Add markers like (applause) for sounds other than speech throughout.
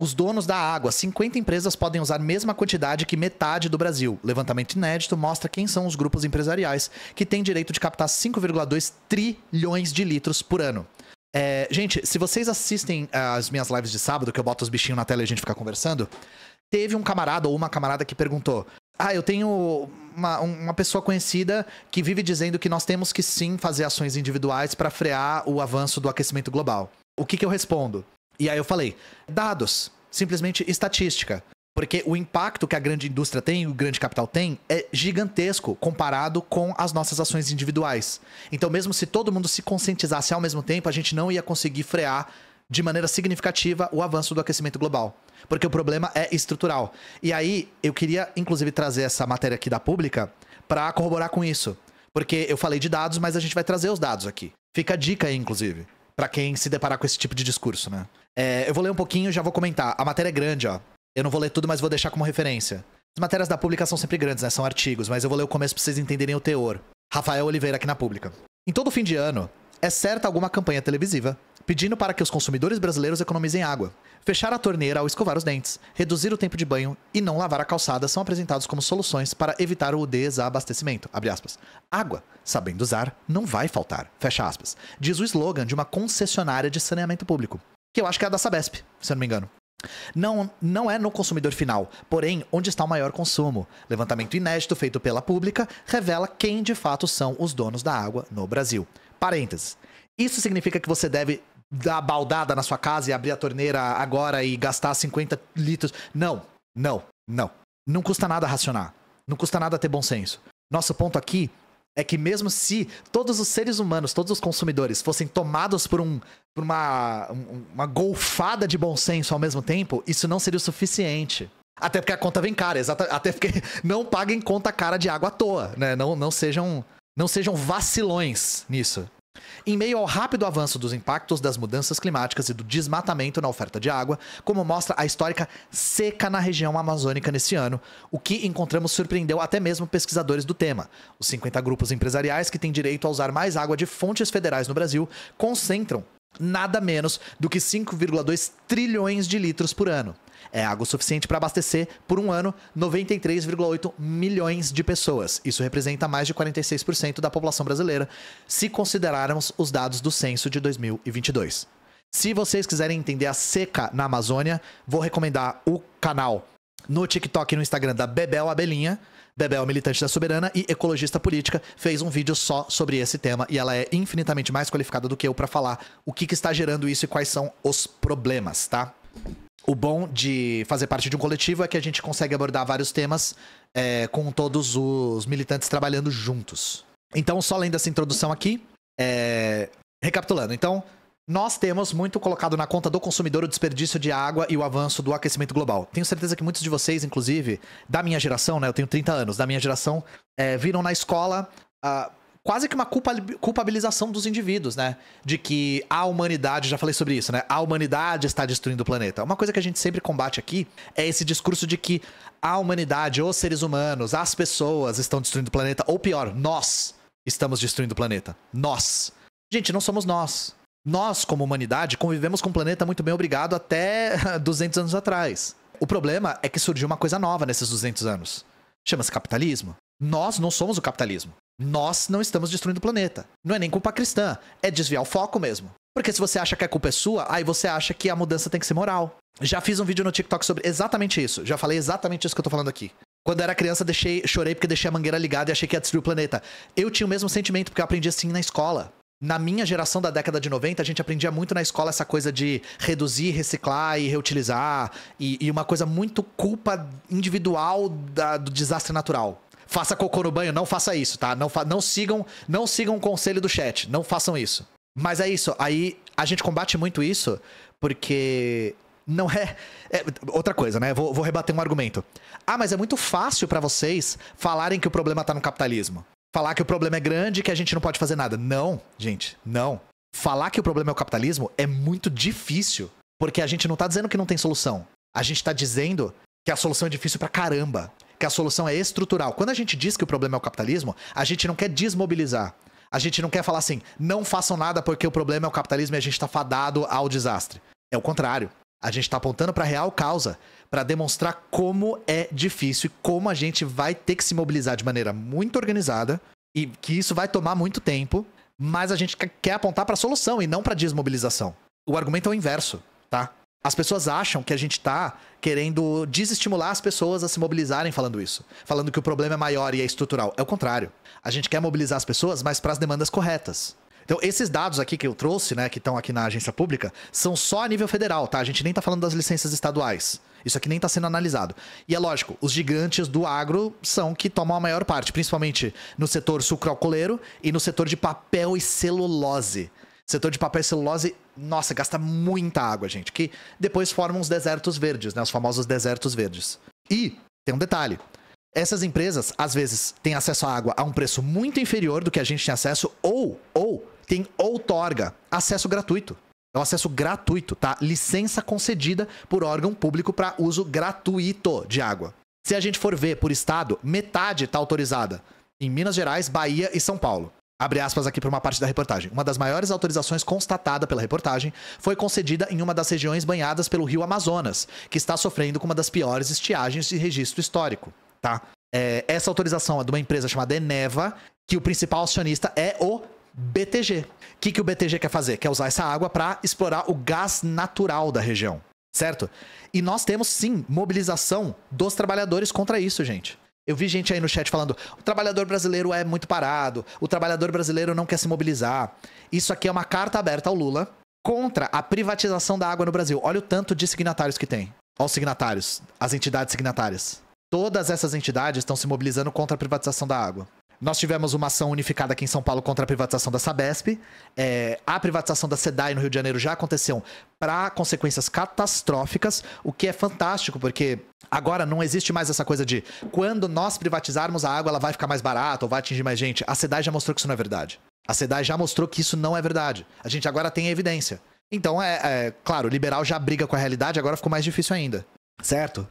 Os donos da água, 50 empresas podem usar a mesma quantidade que metade do Brasil. Levantamento inédito mostra quem são os grupos empresariais que têm direito de captar 5,2 trilhões de litros por ano. É, gente, se vocês assistem é, as minhas lives de sábado, que eu boto os bichinhos na tela e a gente fica conversando, teve um camarada ou uma camarada que perguntou: Ah, eu tenho uma, uma pessoa conhecida que vive dizendo que nós temos que sim fazer ações individuais para frear o avanço do aquecimento global. O que, que eu respondo? E aí eu falei: dados, simplesmente estatística. Porque o impacto que a grande indústria tem, o grande capital tem, é gigantesco comparado com as nossas ações individuais. Então, mesmo se todo mundo se conscientizasse ao mesmo tempo, a gente não ia conseguir frear de maneira significativa o avanço do aquecimento global. Porque o problema é estrutural. E aí, eu queria, inclusive, trazer essa matéria aqui da pública para corroborar com isso. Porque eu falei de dados, mas a gente vai trazer os dados aqui. Fica a dica aí, inclusive para quem se deparar com esse tipo de discurso, né? É, eu vou ler um pouquinho e já vou comentar. A matéria é grande, ó. Eu não vou ler tudo, mas vou deixar como referência. As matérias da pública são sempre grandes, né? São artigos, mas eu vou ler o começo pra vocês entenderem o teor. Rafael Oliveira, aqui na pública. Em todo fim de ano, é certa alguma campanha televisiva pedindo para que os consumidores brasileiros economizem água. Fechar a torneira ao escovar os dentes, reduzir o tempo de banho e não lavar a calçada são apresentados como soluções para evitar o desabastecimento. Água, sabendo usar, não vai faltar. Fecha aspas. Diz o slogan de uma concessionária de saneamento público, que eu acho que é a da Sabesp, se eu não me engano. Não, não é no consumidor final, porém, onde está o maior consumo. Levantamento inédito feito pela Pública revela quem de fato são os donos da água no Brasil. Parênteses. Isso significa que você deve dar baldada na sua casa e abrir a torneira agora e gastar 50 litros. Não, não, não. Não custa nada racionar. Não custa nada ter bom senso. Nosso ponto aqui é que mesmo se todos os seres humanos, todos os consumidores, fossem tomados por, um, por uma, uma golfada de bom senso ao mesmo tempo, isso não seria o suficiente. Até porque a conta vem cara, até porque (laughs) não paguem conta cara de água à toa, né? Não, não, sejam, não sejam vacilões nisso. Em meio ao rápido avanço dos impactos das mudanças climáticas e do desmatamento na oferta de água, como mostra a histórica seca na região amazônica nesse ano, o que encontramos surpreendeu até mesmo pesquisadores do tema. Os 50 grupos empresariais que têm direito a usar mais água de fontes federais no Brasil concentram nada menos do que 5,2 trilhões de litros por ano. É água suficiente para abastecer, por um ano, 93,8 milhões de pessoas. Isso representa mais de 46% da população brasileira, se considerarmos os dados do censo de 2022. Se vocês quiserem entender a seca na Amazônia, vou recomendar o canal no TikTok e no Instagram da Bebel Abelinha. Bebel, militante da Soberana e ecologista política, fez um vídeo só sobre esse tema e ela é infinitamente mais qualificada do que eu para falar o que, que está gerando isso e quais são os problemas, tá? O bom de fazer parte de um coletivo é que a gente consegue abordar vários temas é, com todos os militantes trabalhando juntos. Então, só além dessa introdução aqui, é... recapitulando. Então, nós temos muito colocado na conta do consumidor o desperdício de água e o avanço do aquecimento global. Tenho certeza que muitos de vocês, inclusive, da minha geração, né? Eu tenho 30 anos, da minha geração, é, viram na escola. Uh, quase que uma culpabilização dos indivíduos, né? De que a humanidade, já falei sobre isso, né? A humanidade está destruindo o planeta. Uma coisa que a gente sempre combate aqui é esse discurso de que a humanidade, os seres humanos, as pessoas estão destruindo o planeta, ou pior, nós estamos destruindo o planeta. Nós. Gente, não somos nós. Nós, como humanidade, convivemos com o planeta muito bem, obrigado, até 200 (laughs) anos atrás. O problema é que surgiu uma coisa nova nesses 200 anos. Chama-se capitalismo. Nós não somos o capitalismo. Nós não estamos destruindo o planeta. Não é nem culpa cristã, é desviar o foco mesmo. Porque se você acha que a culpa é sua, aí você acha que a mudança tem que ser moral. Já fiz um vídeo no TikTok sobre exatamente isso. Já falei exatamente isso que eu tô falando aqui. Quando era criança, deixei, chorei porque deixei a mangueira ligada e achei que ia destruir o planeta. Eu tinha o mesmo sentimento porque eu aprendi assim na escola na minha geração da década de 90, a gente aprendia muito na escola essa coisa de reduzir, reciclar e reutilizar, e, e uma coisa muito culpa individual da, do desastre natural. Faça cocô no banho, não faça isso, tá? Não, não sigam, não sigam o conselho do chat, não façam isso. Mas é isso, aí a gente combate muito isso, porque não é, é, outra coisa, né? Vou, vou rebater um argumento. Ah, mas é muito fácil para vocês falarem que o problema tá no capitalismo falar que o problema é grande e que a gente não pode fazer nada. Não, gente, não. Falar que o problema é o capitalismo é muito difícil, porque a gente não tá dizendo que não tem solução. A gente tá dizendo que a solução é difícil pra caramba, que a solução é estrutural. Quando a gente diz que o problema é o capitalismo, a gente não quer desmobilizar. A gente não quer falar assim, não façam nada porque o problema é o capitalismo e a gente tá fadado ao desastre. É o contrário. A gente está apontando para a real causa, para demonstrar como é difícil e como a gente vai ter que se mobilizar de maneira muito organizada e que isso vai tomar muito tempo, mas a gente quer apontar para a solução e não para desmobilização. O argumento é o inverso, tá? As pessoas acham que a gente está querendo desestimular as pessoas a se mobilizarem falando isso, falando que o problema é maior e é estrutural. É o contrário. A gente quer mobilizar as pessoas, mas para as demandas corretas. Então, esses dados aqui que eu trouxe, né, que estão aqui na agência pública, são só a nível federal, tá? A gente nem está falando das licenças estaduais. Isso aqui nem está sendo analisado. E é lógico, os gigantes do agro são que tomam a maior parte, principalmente no setor sucroalcooleiro e no setor de papel e celulose. Setor de papel e celulose, nossa, gasta muita água, gente, que depois formam os desertos verdes, né? Os famosos desertos verdes. E tem um detalhe: essas empresas, às vezes, têm acesso à água a um preço muito inferior do que a gente tem acesso, ou, ou tem outorga, acesso gratuito. É um acesso gratuito, tá? Licença concedida por órgão público para uso gratuito de água. Se a gente for ver por estado, metade está autorizada em Minas Gerais, Bahia e São Paulo. Abre aspas aqui para uma parte da reportagem. Uma das maiores autorizações constatada pela reportagem foi concedida em uma das regiões banhadas pelo rio Amazonas, que está sofrendo com uma das piores estiagens de registro histórico, tá? É, essa autorização é de uma empresa chamada Eneva, que o principal acionista é o BTG. O que, que o BTG quer fazer? Quer usar essa água para explorar o gás natural da região, certo? E nós temos sim mobilização dos trabalhadores contra isso, gente. Eu vi gente aí no chat falando: o trabalhador brasileiro é muito parado, o trabalhador brasileiro não quer se mobilizar. Isso aqui é uma carta aberta ao Lula contra a privatização da água no Brasil. Olha o tanto de signatários que tem. Olha os signatários, as entidades signatárias. Todas essas entidades estão se mobilizando contra a privatização da água. Nós tivemos uma ação unificada aqui em São Paulo contra a privatização da Sabesp. É, a privatização da SEDAI no Rio de Janeiro já aconteceu para consequências catastróficas, o que é fantástico, porque agora não existe mais essa coisa de quando nós privatizarmos a água, ela vai ficar mais barata ou vai atingir mais gente. A SEDAI já mostrou que isso não é verdade. A SEDAI já mostrou que isso não é verdade. A gente agora tem evidência. Então, é, é claro, liberal já briga com a realidade, agora ficou mais difícil ainda. Certo?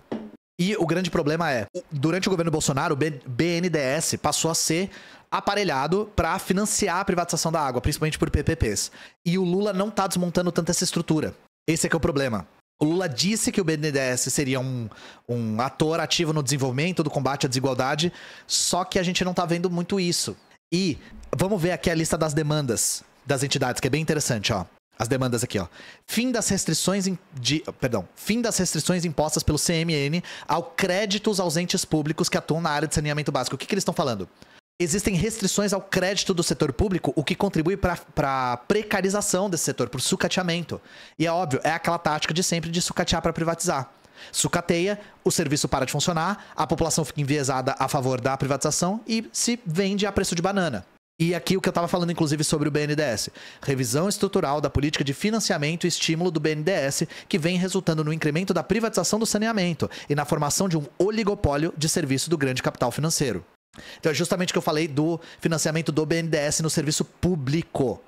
E o grande problema é, durante o governo Bolsonaro, o BNDES passou a ser aparelhado para financiar a privatização da água, principalmente por PPPs. E o Lula não tá desmontando tanto essa estrutura. Esse é que é o problema. O Lula disse que o BNDES seria um, um ator ativo no desenvolvimento do combate à desigualdade, só que a gente não tá vendo muito isso. E vamos ver aqui a lista das demandas das entidades, que é bem interessante, ó as demandas aqui, ó. Fim das restrições de, perdão, fim das restrições impostas pelo CMN ao crédito aos entes públicos que atuam na área de saneamento básico. O que, que eles estão falando? Existem restrições ao crédito do setor público, o que contribui para a precarização desse setor, para o sucateamento. E é óbvio, é aquela tática de sempre de sucatear para privatizar. Sucateia, o serviço para de funcionar, a população fica enviesada a favor da privatização e se vende a preço de banana. E aqui o que eu estava falando, inclusive, sobre o BNDES. Revisão estrutural da política de financiamento e estímulo do BNDES, que vem resultando no incremento da privatização do saneamento e na formação de um oligopólio de serviço do grande capital financeiro. Então é justamente o que eu falei do financiamento do BNDES no serviço público.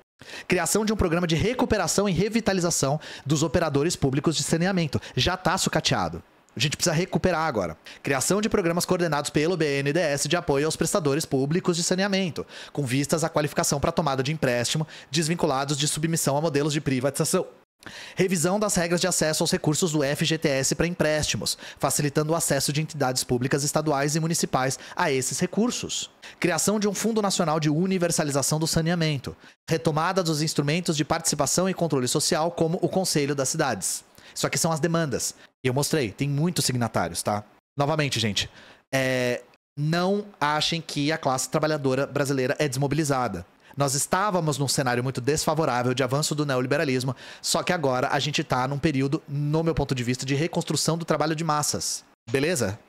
Criação de um programa de recuperação e revitalização dos operadores públicos de saneamento. Já está sucateado. A gente precisa recuperar agora. Criação de programas coordenados pelo BNDES de apoio aos prestadores públicos de saneamento, com vistas à qualificação para tomada de empréstimo, desvinculados de submissão a modelos de privatização. Revisão das regras de acesso aos recursos do FGTS para empréstimos, facilitando o acesso de entidades públicas estaduais e municipais a esses recursos. Criação de um Fundo Nacional de Universalização do Saneamento. Retomada dos instrumentos de participação e controle social, como o Conselho das Cidades. Só que são as demandas. E eu mostrei, tem muitos signatários, tá? Novamente, gente, é, não achem que a classe trabalhadora brasileira é desmobilizada. Nós estávamos num cenário muito desfavorável de avanço do neoliberalismo, só que agora a gente está num período, no meu ponto de vista, de reconstrução do trabalho de massas. Beleza?